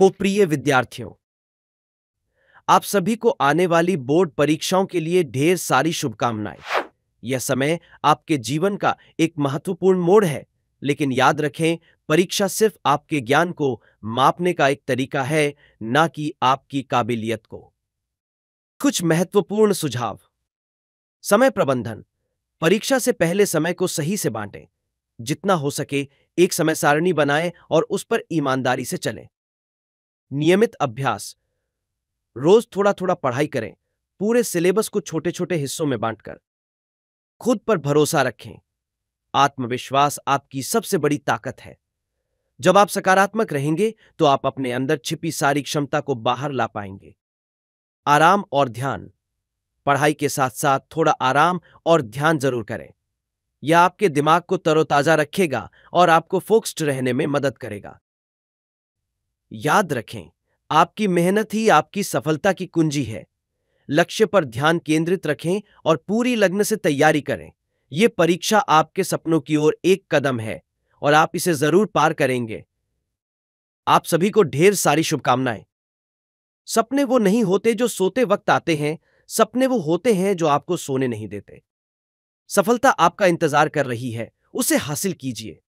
हो प्रिय विद्यार्थियों आप सभी को आने वाली बोर्ड परीक्षाओं के लिए ढेर सारी शुभकामनाएं यह समय आपके जीवन का एक महत्वपूर्ण मोड़ है लेकिन याद रखें परीक्षा सिर्फ आपके ज्ञान को मापने का एक तरीका है ना कि आपकी काबिलियत को कुछ महत्वपूर्ण सुझाव समय प्रबंधन परीक्षा से पहले समय को सही से बांटें जितना हो सके एक समय सारणी बनाएं और उस पर ईमानदारी से चलें नियमित अभ्यास रोज थोड़ा थोड़ा पढ़ाई करें पूरे सिलेबस को छोटे छोटे हिस्सों में बांटकर खुद पर भरोसा रखें आत्मविश्वास आपकी सबसे बड़ी ताकत है जब आप सकारात्मक रहेंगे तो आप अपने अंदर छिपी सारी क्षमता को बाहर ला पाएंगे आराम और ध्यान पढ़ाई के साथ साथ थोड़ा आराम और ध्यान जरूर करें यह आपके दिमाग को तरोताजा रखेगा और आपको फोक्स्ड रहने में मदद करेगा याद रखें आपकी मेहनत ही आपकी सफलता की कुंजी है लक्ष्य पर ध्यान केंद्रित रखें और पूरी लग्न से तैयारी करें ये परीक्षा आपके सपनों की ओर एक कदम है और आप इसे जरूर पार करेंगे आप सभी को ढेर सारी शुभकामनाएं सपने वो नहीं होते जो सोते वक्त आते हैं सपने वो होते हैं जो आपको सोने नहीं देते सफलता आपका इंतजार कर रही है उसे हासिल कीजिए